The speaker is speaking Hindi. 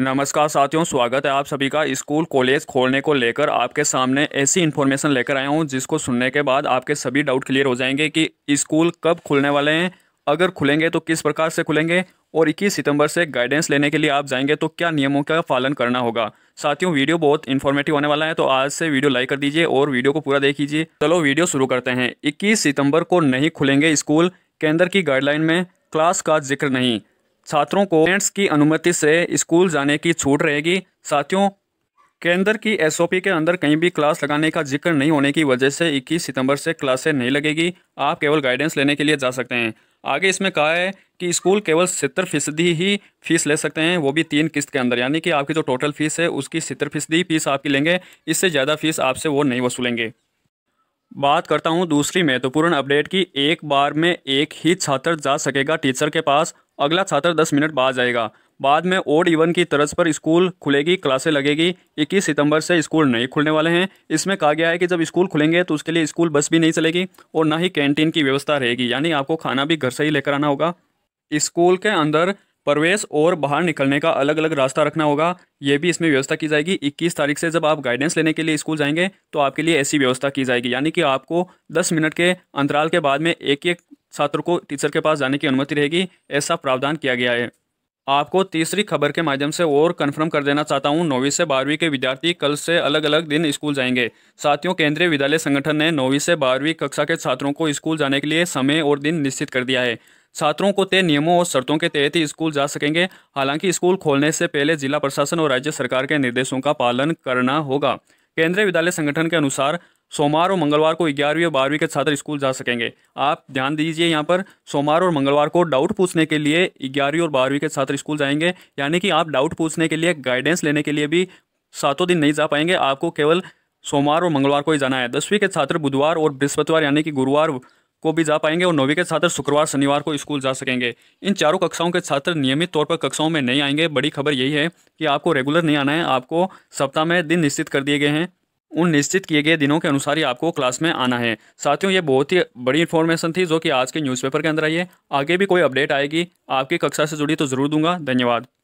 नमस्कार साथियों स्वागत है आप सभी का स्कूल कॉलेज खोलने को लेकर आपके सामने ऐसी इन्फॉर्मेशन लेकर आया हूं जिसको सुनने के बाद आपके सभी डाउट क्लियर हो जाएंगे कि स्कूल कब खुलने वाले हैं अगर खुलेंगे तो किस प्रकार से खुलेंगे और 21 सितंबर से गाइडेंस लेने के लिए आप जाएंगे तो क्या नियमों का पालन करना होगा साथियों वीडियो बहुत इन्फॉर्मेटिव होने वाला है तो आज से वीडियो लाइक कर दीजिए और वीडियो को पूरा देख लीजिए चलो वीडियो शुरू करते हैं इक्कीस सितम्बर को नहीं खुलेंगे स्कूल केंद्र की गाइडलाइन में क्लास का जिक्र नहीं छात्रों को पेरेंट्स की अनुमति से स्कूल जाने की छूट रहेगी साथियों केंद्र की एसओपी के अंदर कहीं भी क्लास लगाने का जिक्र नहीं होने की वजह से 21 सितंबर से क्लासें नहीं लगेगी आप केवल गाइडेंस लेने के लिए जा सकते हैं आगे इसमें कहा है कि स्कूल केवल सत्तर फीसदी ही फीस ले सकते हैं वो भी तीन किस्त के अंदर यानी कि आपकी जो टोटल फीस है उसकी सत्तर फीसदी फीस आपकी लेंगे इससे ज़्यादा फीस आपसे वो नहीं वसूलेंगे बात करता हूँ दूसरी महत्वपूर्ण तो अपडेट की एक बार में एक ही छात्र जा सकेगा टीचर के पास अगला छात्र दस मिनट बाद जाएगा बाद में ओड इवन की तरज पर स्कूल खुलेगी क्लासें लगेगी 21 सितंबर से स्कूल नहीं खुलने वाले हैं इसमें कहा गया है कि जब स्कूल खुलेंगे तो उसके लिए स्कूल बस भी नहीं चलेगी और ना ही कैंटीन की व्यवस्था रहेगी यानी आपको खाना भी घर से ही लेकर आना होगा स्कूल के अंदर प्रवेश और बाहर निकलने का अलग अलग रास्ता रखना होगा ये भी इसमें व्यवस्था की जाएगी 21 तारीख से जब आप गाइडेंस लेने के लिए स्कूल जाएंगे तो आपके लिए ऐसी व्यवस्था की जाएगी यानी कि आपको 10 मिनट के अंतराल के बाद में एक एक छात्र को टीचर के पास जाने की अनुमति रहेगी ऐसा प्रावधान किया गया है आपको तीसरी खबर के माध्यम से और कन्फर्म कर देना चाहता हूँ नौवीं से बारहवीं के विद्यार्थी कल से अलग अलग दिन स्कूल जाएंगे साथियों केंद्रीय विद्यालय संगठन ने नौवीं से बारहवीं कक्षा के छात्रों को स्कूल जाने के लिए समय और दिन निश्चित कर दिया है छात्रों को तय नियमों और शर्तों के तहत ही स्कूल जा सकेंगे हालांकि स्कूल खोलने से पहले जिला प्रशासन और राज्य सरकार के निर्देशों का पालन करना होगा केंद्रीय विद्यालय संगठन के अनुसार सोमवार और मंगलवार को ग्यारहवीं और बारहवीं के छात्र स्कूल जा सकेंगे आप ध्यान दीजिए यहाँ पर सोमवार और मंगलवार को डाउट पूछने के लिए ग्यारहवीं और बारहवीं के छात्र स्कूल जाएंगे यानी कि आप डाउट पूछने के लिए गाइडेंस लेने के लिए भी सातों दिन नहीं जा पाएंगे आपको केवल सोमवार और मंगलवार को ही जाना है दसवीं के छात्र बुधवार और बृहस्पतिवार यानी कि गुरुवार को भी जा पाएंगे और नौवीं के छात्र शुक्रवार शनिवार को स्कूल जा सकेंगे इन चारों कक्षाओं के छात्र नियमित तौर पर कक्षाओं में नहीं आएंगे बड़ी खबर यही है कि आपको रेगुलर नहीं आना है आपको सप्ताह में दिन निश्चित कर दिए गए हैं उन निश्चित किए गए दिनों के अनुसार ही आपको क्लास में आना है साथियों ये बहुत ही बड़ी इन्फॉर्मेशन थी जो कि आज के न्यूज़पेपर के अंदर आई है आगे भी कोई अपडेट आएगी आपकी कक्षा से जुड़ी तो ज़रूर दूंगा धन्यवाद